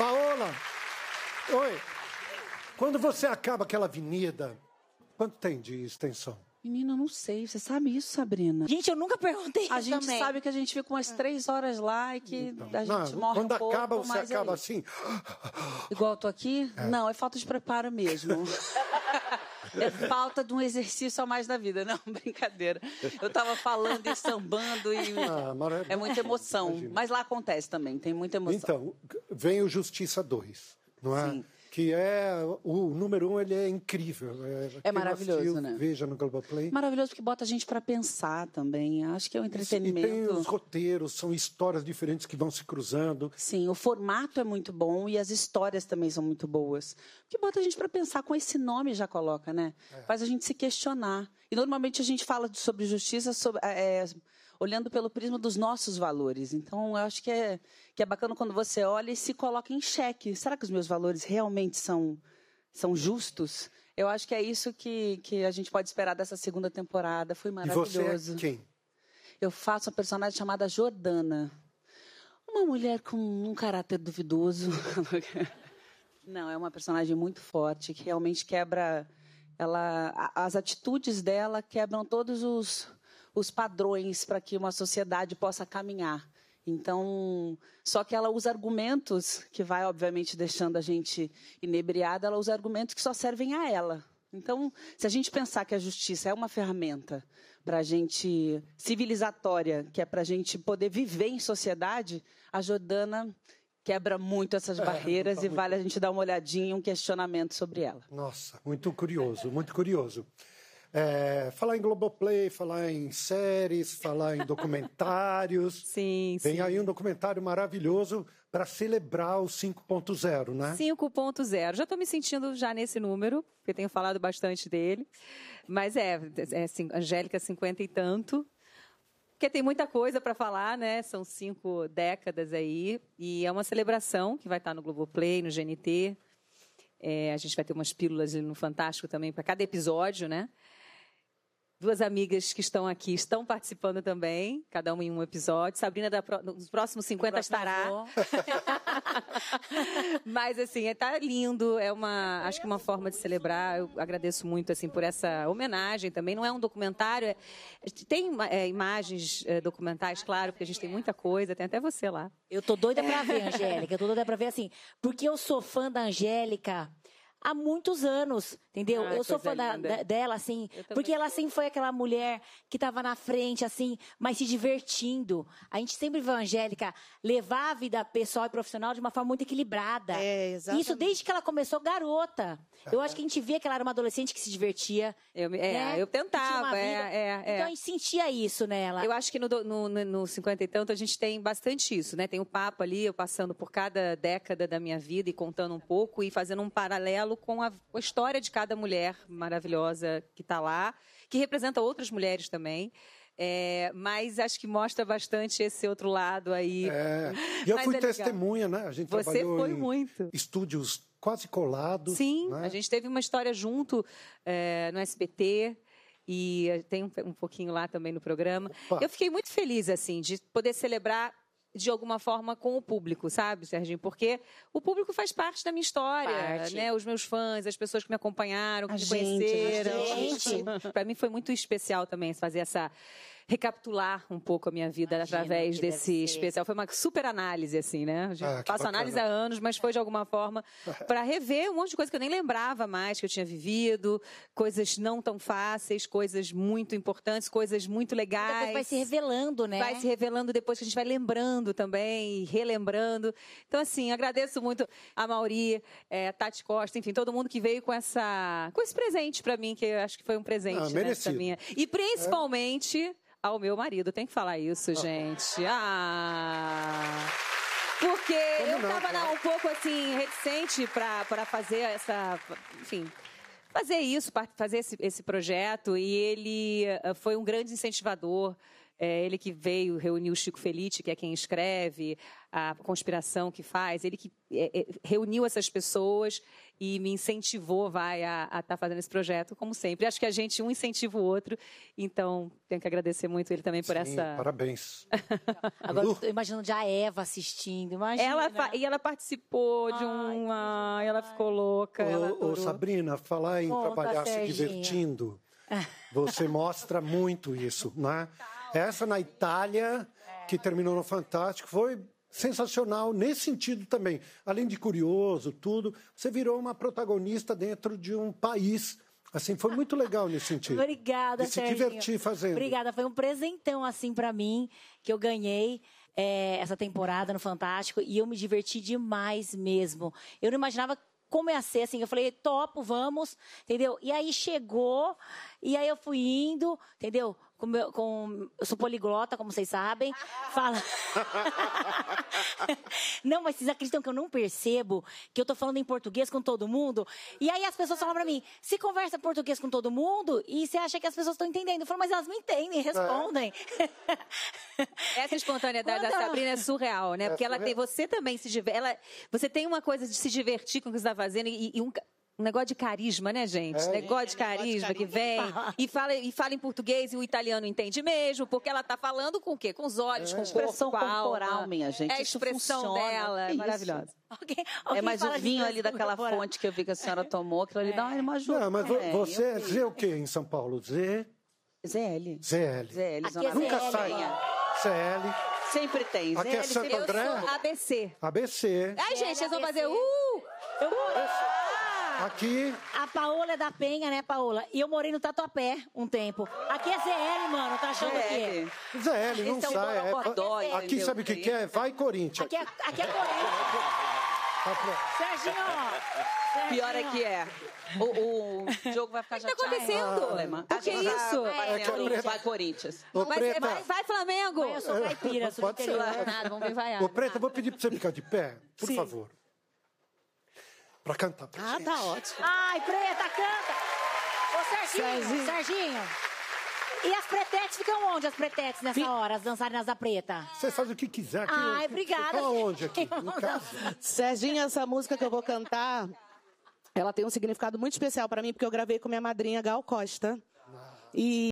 Paola, oi. Quando você acaba aquela avenida, quanto tem de extensão? Menina, eu não sei. Você sabe isso, Sabrina? Gente, eu nunca perguntei isso A gente também. sabe que a gente fica umas é. três horas lá e que então, a gente não, morre Quando um pouco, acaba, você é acaba é assim? Igual eu tô aqui? É. Não, é falta de preparo mesmo. É falta de um exercício a mais da vida. Não, brincadeira. Eu estava falando e sambando e. Ah, É muita emoção. Imagina. Mas lá acontece também, tem muita emoção. Então, vem o Justiça 2, não é? Sim que é o número um, ele é incrível. É, é maravilhoso, assistiu, né? Veja no Globoplay. Maravilhoso porque bota a gente para pensar também. Acho que é um entretenimento. E tem os roteiros, são histórias diferentes que vão se cruzando. Sim, o formato é muito bom e as histórias também são muito boas. que bota a gente para pensar com esse nome já coloca, né? É. Faz a gente se questionar. E normalmente a gente fala sobre justiça sobre, eh, é, eh, olhando pelo prisma dos nossos valores. Então, eu acho que é, que é bacana quando você olha e se coloca em xeque. Será que os meus valores realmente são, são justos? Eu acho que é isso que, que a gente pode esperar dessa segunda temporada. Foi maravilhoso. E você, quem? Eu faço uma personagem chamada Jordana. Uma mulher com um caráter duvidoso. Não, é uma personagem muito forte, que realmente quebra ela, as atitudes dela quebram todos os, os padrões para que uma sociedade possa caminhar. Então, só que ela usa argumentos que vai, obviamente, deixando a gente inebriada, ela usa argumentos que só servem a ela. Então, se a gente pensar que a justiça é uma ferramenta para a gente civilizatória, que é para a gente poder viver em sociedade, a Jordana quebra muito essas é, barreiras tá e muito... vale a gente dar uma olhadinha e um questionamento sobre ela. Nossa, muito curioso, muito curioso. É, falar em Globoplay, falar em séries, falar em documentários. sim, Vem sim. aí um documentário maravilhoso para celebrar o 5.0, né? 5.0. Já estou me sentindo já nesse número, porque tenho falado bastante dele. Mas é, é, é assim, Angélica cinquenta e tanto, porque tem muita coisa para falar, né? São cinco décadas aí. E é uma celebração que vai estar no Globoplay, no GNT. É, a gente vai ter umas pílulas no Fantástico também para cada episódio, né? Duas amigas que estão aqui estão participando também, cada uma em um episódio. Sabrina, da nos próximos 50 próximo estará. Mas assim, é, tá lindo, é uma, acho que uma forma de celebrar. Eu agradeço muito assim por essa homenagem também. Não é um documentário, é, tem é, imagens é, documentais, claro, porque a gente tem muita coisa, tem até você lá. Eu tô doida pra ver, Angélica. Eu tô doida pra ver assim, porque eu sou fã da Angélica há muitos anos, entendeu? Ah, eu sou fã é, da, da, dela, assim, porque ela sempre foi aquela mulher que estava na frente, assim, mas se divertindo. A gente sempre viu a Angélica levar a vida pessoal e profissional de uma forma muito equilibrada. É, exatamente. Isso desde que ela começou garota. eu acho que a gente via que ela era uma adolescente que se divertia. Eu, é, né? eu tentava, é, é, é, Então a gente sentia isso nela. Eu acho que no, no, no 50 e tanto a gente tem bastante isso, né? Tem o um papo ali, eu passando por cada década da minha vida e contando um pouco e fazendo um paralelo paralelo com a, a história de cada mulher maravilhosa que está lá, que representa outras mulheres também. É, mas acho que mostra bastante esse outro lado aí. É. E eu mas fui é testemunha, né? A gente Você trabalhou foi em muito. estúdios quase colados. Sim, né? a gente teve uma história junto é, no SBT. E eh, tem um, um, pouquinho lá também no programa. Opa. Eu fiquei muito feliz, assim, de poder celebrar de alguma forma com o público, sabe, Serginho? Porque o público faz parte da minha história, parte. né? Os meus fãs, as pessoas que me acompanharam, que a me gente, conheceram. Para mim foi muito especial também fazer essa recapitular um pouco a minha vida Imagina, através desse especial. Foi uma super análise, assim, né? Ah, faço análise há anos, mas foi de alguma forma para rever um monte de coisa que eu nem lembrava mais que eu tinha vivido, coisas não tão fáceis, coisas muito importantes, coisas muito legais. Depois vai se revelando, né? Vai se revelando depois que a gente vai lembrando também, relembrando. Então, assim, agradeço muito a Mauri, é, Tati Costa, enfim, todo mundo que veio com essa, com esse presente para mim, que eu acho que foi um presente ah, né, minha. E principalmente. É ao meu marido. Tem que falar isso, ah. gente. Ah! Porque Como eu estava um pouco assim, reticente para fazer essa. Enfim, fazer isso, fazer esse, esse projeto. E ele eh, foi um grande incentivador. É ele que veio, reuniu o Chico Felite, que é quem escreve, a conspiração que faz, ele que é, é, reuniu essas pessoas e me incentivou, vai, a estar tá fazendo esse projeto, como sempre. Acho que a gente um incentiva o outro, então tenho que agradecer muito ele também por Sim, essa... parabéns. Agora, uh. imaginando já a Eva assistindo, imagina. Ela E ela participou de uma... Ai, ela ficou louca, ô, ô, Sabrina, falar em Conta, trabalhar se divertindo, você mostra muito isso, né? Tá. Essa na Itália, que terminou no Fantástico, foi sensacional nesse sentido também. Além de curioso, tudo, você virou uma protagonista dentro de um país. Assim, foi muito legal nesse sentido. Obrigada, você se Serginho. divertir fazendo. Obrigada, foi um presentão assim para mim que eu ganhei. É, essa temporada no Fantástico e eu me diverti demais mesmo. Eu não imaginava como ia ser, assim, eu falei, topo, vamos, entendeu? E aí chegou, e aí eu fui indo, entendeu? com, com, eu sou poliglota, como vocês sabem. Fala. não, mas vocês acreditam que eu não percebo que eu tô falando em português com todo mundo? E aí as pessoas falam pra mim: se conversa português com todo mundo e você acha que as pessoas estão entendendo. Eu falo, mas elas me entendem, respondem. É. Essa espontaneidade Quando... da Sabrina é surreal, né? É Porque surreal. ela tem. Você também se diverte. Ela, você tem uma coisa de se divertir com o que você está fazendo e, e um um negócio de carisma, né, gente? É, negócio, é, de, carisma negócio de carisma que vem tá. e fala, e fala em português e o italiano entende mesmo, porque ela tá falando com o quê? Com os olhos, é. com o expressão a corporal, alma. minha gente. É a expressão dela, é maravilhosa. é, mais o vinho ali daquela corporal. fonte que eu vi que a senhora é. tomou, aquilo ali dá uma é. ajuda. Não, mas você é Z o quê em São Paulo? Z? ZL. ZL. ZL, Nunca sai. ZL. Sempre tem. Aqui é Santo André? ABC. ABC. Ai, gente, vocês vão fazer... Uh! Eu vou... Aqui. A Paola é da Penha, né, Paola? E eu morei no Tatuapé um tempo. Aqui é ZL, mano. Tá achando o quê? ZL, não sai. É, é, aqui sabe o que, que é? Vai Corinthians. Aqui é, aqui é Corinthians. Serginho! Serginho! Pior é que é. O, o jogo vai ficar já. O que tá acontecendo? o que é tá isso? É, é, vai Corinthians. Ô, vai, é, vai, vai, Flamengo! Vai, é. eu sou caipira, sou interior. nada, vamos ver vaiar. Ô, Preta, vou pedir pra você ficar de pé, por Sim. favor para cantar pra ah, tá gente. Ah, tá ótimo. Ai, preta, canta! Ô, Serginho, Serginho. Serginho. E as pretetes ficam onde, as pretetes, nessa hora, as dançarinas da preta? Você faz o que quiser aqui. Ai, eu... obrigada. Você onde aqui? No caso. Serginho, essa música que eu vou cantar, ela tem um significado muito especial para mim, porque eu gravei com minha madrinha Gal Costa. Ah. E